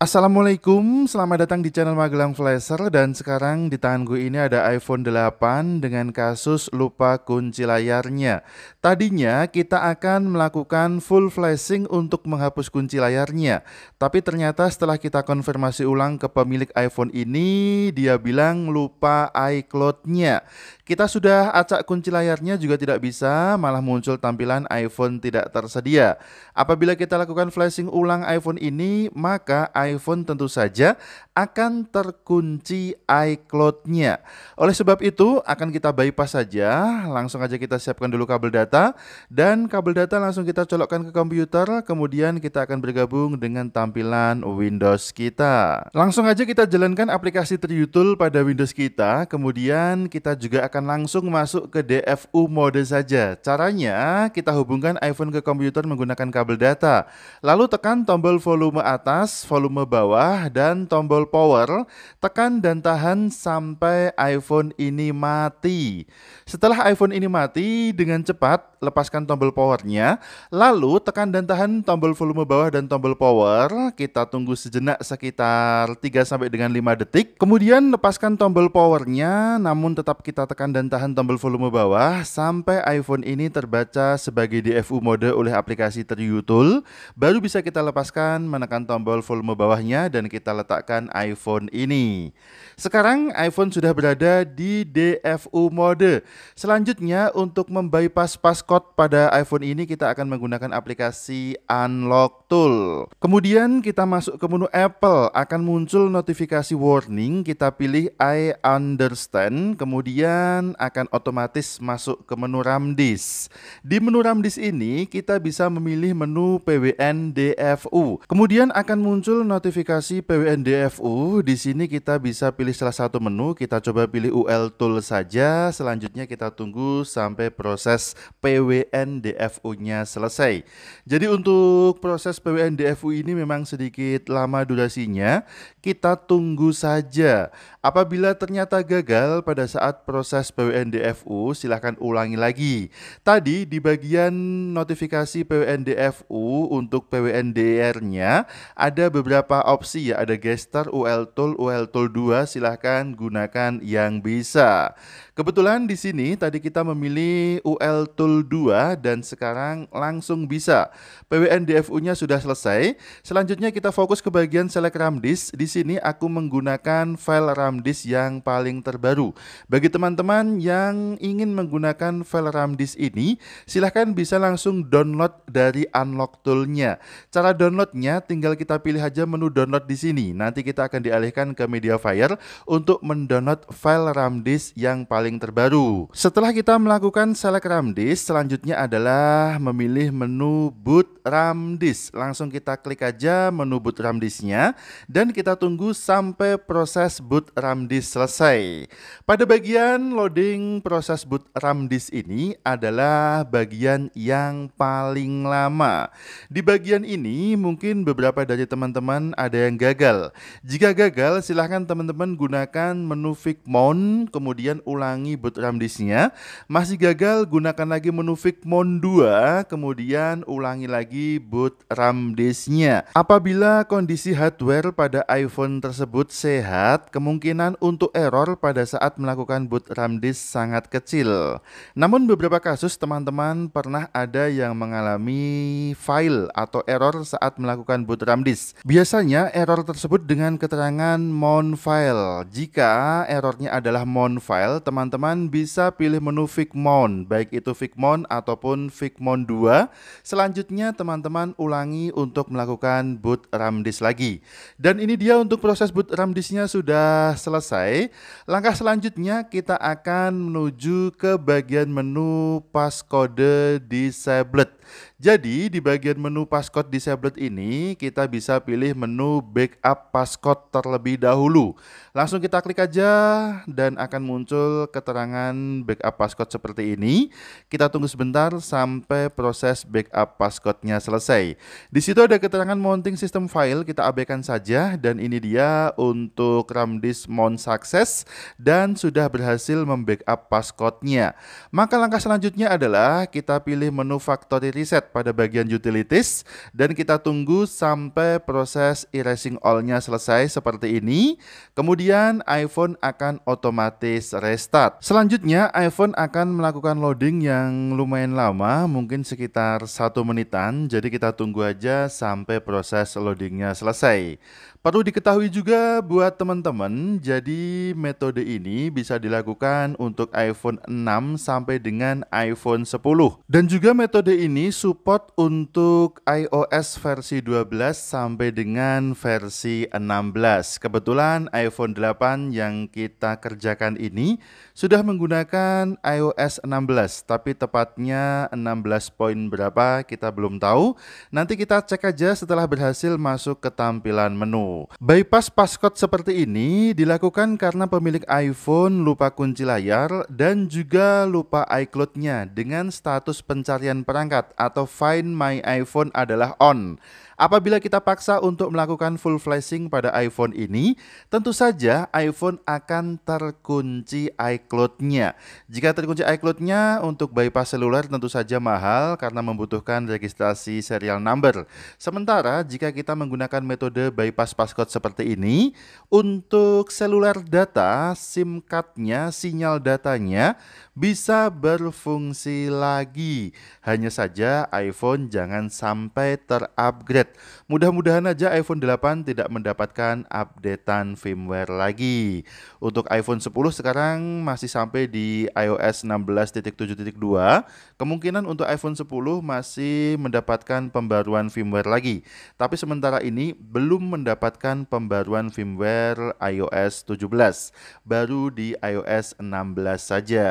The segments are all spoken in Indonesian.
Assalamualaikum, selamat datang di channel Magelang Flasher dan sekarang di tangan gue ini ada iPhone 8 dengan kasus lupa kunci layarnya. Tadinya kita akan melakukan full flashing untuk menghapus kunci layarnya, tapi ternyata setelah kita konfirmasi ulang ke pemilik iPhone ini, dia bilang lupa iCloud-nya. Kita sudah acak kunci layarnya juga tidak bisa, malah muncul tampilan iPhone tidak tersedia. Apabila kita lakukan flashing ulang iPhone ini, maka iPhone tentu saja akan terkunci iCloud-nya. Oleh sebab itu, akan kita bypass saja, langsung aja kita siapkan dulu kabel data, dan kabel data langsung kita colokkan ke komputer, kemudian kita akan bergabung dengan tampilan Windows kita. Langsung aja kita jalankan aplikasi Tool pada Windows kita, kemudian kita juga akan langsung masuk ke DFU mode saja. Caranya, kita hubungkan iPhone ke komputer menggunakan kabel data, lalu tekan tombol volume atas, volume volume bawah dan tombol power, tekan dan tahan sampai iPhone ini mati. Setelah iPhone ini mati, dengan cepat lepaskan tombol powernya, lalu tekan dan tahan tombol volume bawah dan tombol power, kita tunggu sejenak sekitar 3 sampai dengan 5 detik, kemudian lepaskan tombol powernya, namun tetap kita tekan dan tahan tombol volume bawah sampai iPhone ini terbaca sebagai DFU mode oleh aplikasi Triutul, baru bisa kita lepaskan menekan tombol volume bawah bawahnya dan kita letakkan iPhone ini. Sekarang iPhone sudah berada di DFU mode. Selanjutnya untuk membypass passcode pada iPhone ini kita akan menggunakan aplikasi Unlock Tool. Kemudian kita masuk ke menu Apple, akan muncul notifikasi warning, kita pilih I understand, kemudian akan otomatis masuk ke menu RAM disk. Di menu RAM disk ini kita bisa memilih menu PWN DFU. Kemudian akan muncul notifikasi PWNDFU, di sini kita bisa pilih salah satu menu, kita coba pilih UL Tool saja, selanjutnya kita tunggu sampai proses PWNDFU-nya selesai. Jadi untuk proses PWNDFU ini memang sedikit lama durasinya, kita tunggu saja. Apabila ternyata gagal pada saat proses PWNDFU, silahkan ulangi lagi. Tadi di bagian notifikasi PWNDFU untuk PWNDR-nya, ada beberapa beberapa opsi ya, ada Gestar, UL Tool, UL Tool 2, silahkan gunakan yang bisa. Kebetulan di sini tadi kita memilih UL Tool 2 dan sekarang langsung bisa. PWN DFU-nya sudah selesai. Selanjutnya kita fokus ke bagian select RAM disk. Di sini aku menggunakan file RAM disk yang paling terbaru. Bagi teman-teman yang ingin menggunakan file RAM disk ini, silahkan bisa langsung download dari Unlock toolnya Cara downloadnya tinggal kita pilih aja menu download di sini. Nanti kita akan dialihkan ke Mediafire untuk mendownload file RAM disk yang paling terbaru. Setelah kita melakukan select RAM disk, selanjutnya adalah memilih menu boot Ramdis. Langsung kita klik aja menu boot Ramdisnya dan kita tunggu sampai proses boot Ramdis selesai. Pada bagian loading proses boot Ramdis ini adalah bagian yang paling lama. Di bagian ini mungkin beberapa dari teman-teman ada yang gagal. Jika gagal silahkan teman-teman gunakan menu fix mount kemudian ulangi boot Ramdisnya. Masih gagal gunakan lagi menu fix mount 2 kemudian ulangi lagi lagi boot RAM disknya. Apabila kondisi hardware pada iPhone tersebut sehat, kemungkinan untuk error pada saat melakukan boot RAM disk sangat kecil. Namun beberapa kasus teman-teman pernah ada yang mengalami file atau error saat melakukan boot RAM disk. Biasanya error tersebut dengan keterangan mount file. Jika errornya adalah mount file, teman-teman bisa pilih menu fix mount, baik itu fix mount ataupun fix mount 2. Selanjutnya teman-teman ulangi untuk melakukan boot ramdis lagi. Dan ini dia untuk proses boot ramdisnya sudah selesai. Langkah selanjutnya kita akan menuju ke bagian menu pas kode jadi di bagian menu passcode Disabled ini kita bisa pilih menu backup passcode terlebih dahulu. Langsung kita klik aja dan akan muncul keterangan backup passcode seperti ini. Kita tunggu sebentar sampai proses backup passcode-nya selesai. Di situ ada keterangan mounting system file kita abaikan saja dan ini dia untuk RAM disk mount success dan sudah berhasil membackup passcode-nya. Maka langkah selanjutnya adalah kita pilih menu factory reset pada bagian utilities dan kita tunggu sampai proses erasing all-nya selesai seperti ini. Kemudian iPhone akan otomatis restart. Selanjutnya iPhone akan melakukan loading yang lumayan lama, mungkin sekitar satu menitan. Jadi kita tunggu aja sampai proses loadingnya selesai. Perlu diketahui juga buat teman-teman, jadi metode ini bisa dilakukan untuk iPhone 6 sampai dengan iPhone 10. Dan juga metode ini support untuk iOS versi 12 sampai dengan versi 16. Kebetulan iPhone 8 yang kita kerjakan ini sudah menggunakan iOS 16, tapi tepatnya 16 poin berapa kita belum tahu. Nanti kita cek aja setelah berhasil masuk ke tampilan menu. Bypass passcode seperti ini dilakukan karena pemilik iPhone lupa kunci layar dan juga lupa iCloud-nya dengan status pencarian perangkat atau Find My iPhone adalah on. Apabila kita paksa untuk melakukan full flashing pada iPhone ini, tentu saja iPhone akan terkunci iCloud-nya. Jika terkunci iCloud-nya, untuk bypass seluler tentu saja mahal karena membutuhkan registrasi serial number. Sementara jika kita menggunakan metode bypass passcode seperti ini, untuk seluler data, SIM card-nya, sinyal datanya bisa berfungsi lagi. Hanya saja iPhone jangan sampai terupgrade update. Mudah-mudahan aja iPhone 8 tidak mendapatkan updatean firmware lagi. Untuk iPhone 10 sekarang masih sampai di iOS 16.7.2. Kemungkinan untuk iPhone 10 masih mendapatkan pembaruan firmware lagi. Tapi sementara ini belum mendapatkan pembaruan firmware iOS 17. Baru di iOS 16 saja.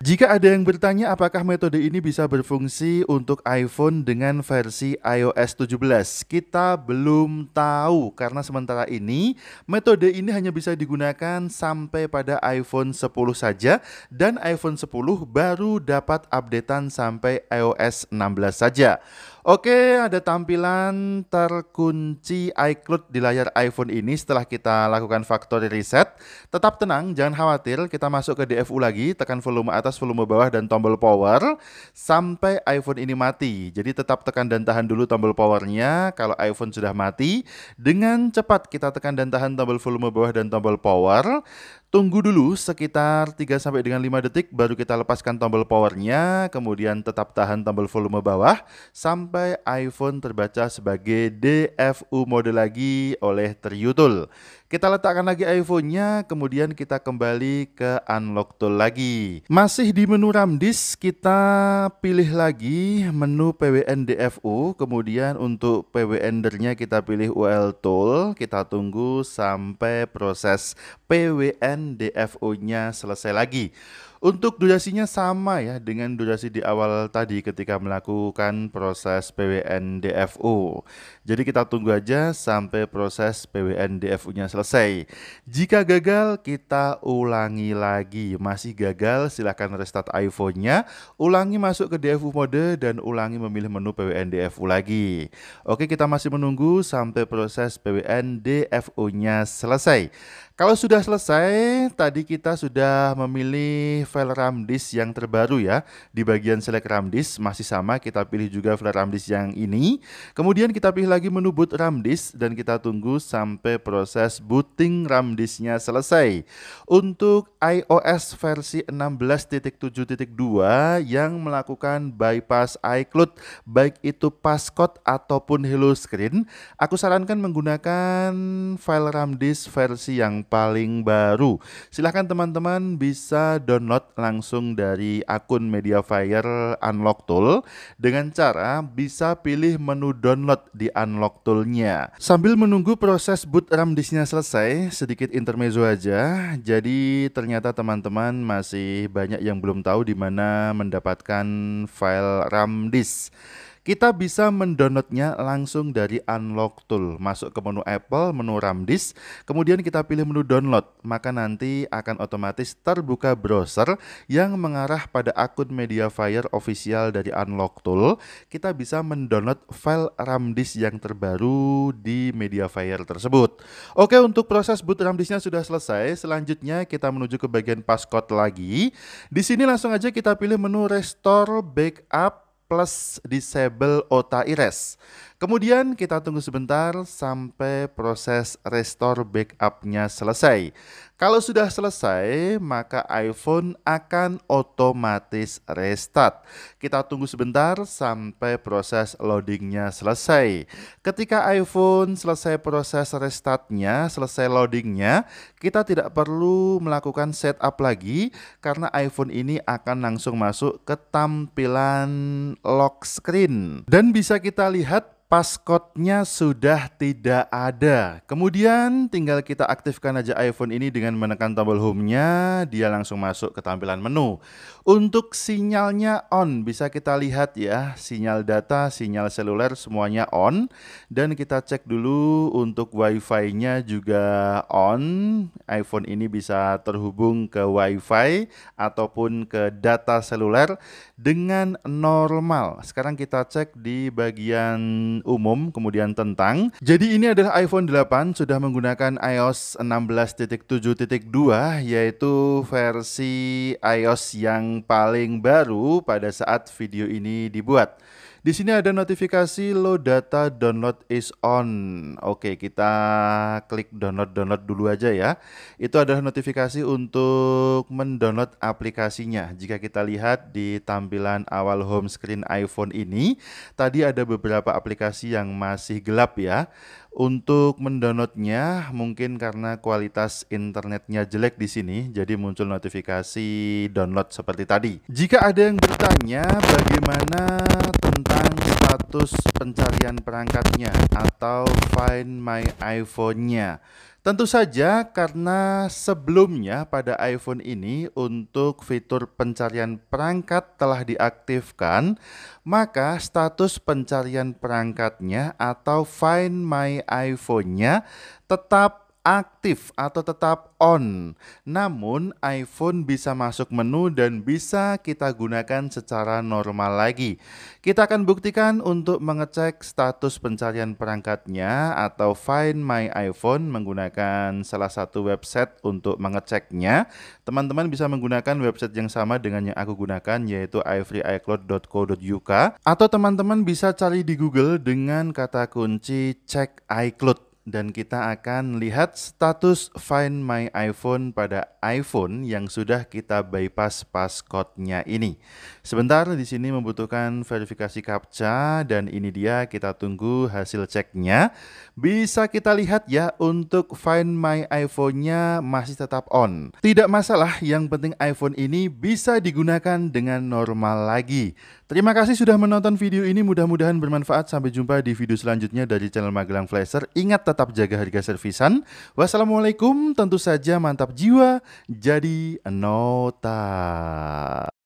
Jika ada yang bertanya apakah metode ini bisa berfungsi untuk iPhone dengan versi iOS 17? kita belum tahu karena sementara ini metode ini hanya bisa digunakan sampai pada iPhone 10 saja dan iPhone 10 baru dapat updatean sampai iOS 16 saja. Oke, ada tampilan terkunci iCloud di layar iPhone ini setelah kita lakukan factory reset. Tetap tenang, jangan khawatir, kita masuk ke DFU lagi, tekan volume atas, volume bawah, dan tombol power sampai iPhone ini mati. Jadi tetap tekan dan tahan dulu tombol powernya, kalau iPhone sudah mati, dengan cepat kita tekan dan tahan tombol volume bawah dan tombol power, Tunggu dulu sekitar 3 sampai dengan 5 detik baru kita lepaskan tombol powernya, kemudian tetap tahan tombol volume bawah sampai iPhone terbaca sebagai DFU mode lagi oleh Triutul. Kita letakkan lagi iPhone-nya, kemudian kita kembali ke unlock tool lagi. Masih di menu RAM disk, kita pilih lagi menu PWN DFU, kemudian untuk PWNdernya kita pilih UL tool, kita tunggu sampai proses PWN DFU-nya selesai lagi. Untuk durasinya sama ya dengan durasi di awal tadi ketika melakukan proses PWN DFU. Jadi kita tunggu aja sampai proses PWN DFU-nya selesai. Jika gagal, kita ulangi lagi. Masih gagal, silahkan restart iPhone-nya, ulangi masuk ke DFU mode, dan ulangi memilih menu PWN DFU lagi. Oke, kita masih menunggu sampai proses PWN DFU-nya selesai. Kalau sudah selesai, tadi kita sudah memilih file RAM disk yang terbaru ya. Di bagian select RAM disk masih sama, kita pilih juga file RAM disk yang ini. Kemudian kita pilih lagi menu boot RAM disk dan kita tunggu sampai proses booting RAM disknya selesai. Untuk iOS versi 16.7.2 yang melakukan bypass iCloud baik itu passcode ataupun hello screen, aku sarankan menggunakan file RAM disk versi yang paling baru. Silahkan teman-teman bisa download langsung dari akun Mediafire Unlock Tool dengan cara bisa pilih menu download di Unlock Tool-nya. Sambil menunggu proses boot RAM disknya selesai, sedikit intermezzo aja. Jadi ternyata teman-teman masih banyak yang belum tahu di mana mendapatkan file RAM disk. Kita bisa mendownloadnya langsung dari Unlock Tool. Masuk ke menu Apple, menu RAM disk, kemudian kita pilih menu download. Maka nanti akan otomatis terbuka browser yang mengarah pada akun Mediafire official dari Unlock Tool. Kita bisa mendownload file RAM disk yang terbaru di Mediafire tersebut. Oke, untuk proses boot RAM disknya sudah selesai. Selanjutnya kita menuju ke bagian passcode lagi. Di sini langsung aja kita pilih menu restore backup plus disable OTA iRes. Kemudian kita tunggu sebentar sampai proses restore backupnya selesai. Kalau sudah selesai, maka iPhone akan otomatis restart. Kita tunggu sebentar sampai proses loadingnya selesai. Ketika iPhone selesai proses restartnya, selesai loadingnya, kita tidak perlu melakukan setup lagi karena iPhone ini akan langsung masuk ke tampilan lock screen. Dan bisa kita lihat passcode sudah tidak ada. Kemudian tinggal kita aktifkan aja iPhone ini dengan menekan tombol home-nya, dia langsung masuk ke tampilan menu. Untuk sinyalnya on, bisa kita lihat ya, sinyal data, sinyal seluler semuanya on. Dan kita cek dulu untuk Wi-Fi-nya juga on. iPhone ini bisa terhubung ke Wi-Fi ataupun ke data seluler dengan normal. Sekarang kita cek di bagian umum kemudian tentang. Jadi ini adalah iPhone 8 sudah menggunakan iOS 16.7.2 yaitu versi iOS yang paling baru pada saat video ini dibuat. Di sini ada notifikasi low data download is on. Oke, kita klik download-download dulu aja ya. Itu adalah notifikasi untuk mendownload aplikasinya. Jika kita lihat di tampilan awal home screen iPhone ini, tadi ada beberapa aplikasi yang masih gelap ya. Untuk mendownloadnya mungkin karena kualitas internetnya jelek di sini jadi muncul notifikasi download seperti tadi. Jika ada yang bertanya bagaimana tentang status pencarian perangkatnya atau Find My iPhone-nya. Tentu saja karena sebelumnya pada iPhone ini untuk fitur pencarian perangkat telah diaktifkan, maka status pencarian perangkatnya atau Find My iPhone-nya tetap aktif atau tetap on. Namun iPhone bisa masuk menu dan bisa kita gunakan secara normal lagi. Kita akan buktikan untuk mengecek status pencarian perangkatnya atau Find My iPhone menggunakan salah satu website untuk mengeceknya. Teman-teman bisa menggunakan website yang sama dengan yang aku gunakan yaitu ifreeicloud.co.uk atau teman-teman bisa cari di Google dengan kata kunci cek iCloud dan kita akan lihat status Find My iPhone pada iPhone yang sudah kita bypass passcode-nya ini. Sebentar di sini membutuhkan verifikasi CAPTCHA dan ini dia kita tunggu hasil ceknya. Bisa kita lihat ya untuk Find My iPhone-nya masih tetap on. Tidak masalah, yang penting iPhone ini bisa digunakan dengan normal lagi. Terima kasih sudah menonton video ini, mudah-mudahan bermanfaat. Sampai jumpa di video selanjutnya dari channel Magelang Flasher. Ingat tetap jaga harga servisan. Wassalamualaikum, tentu saja mantap jiwa, jadi nota.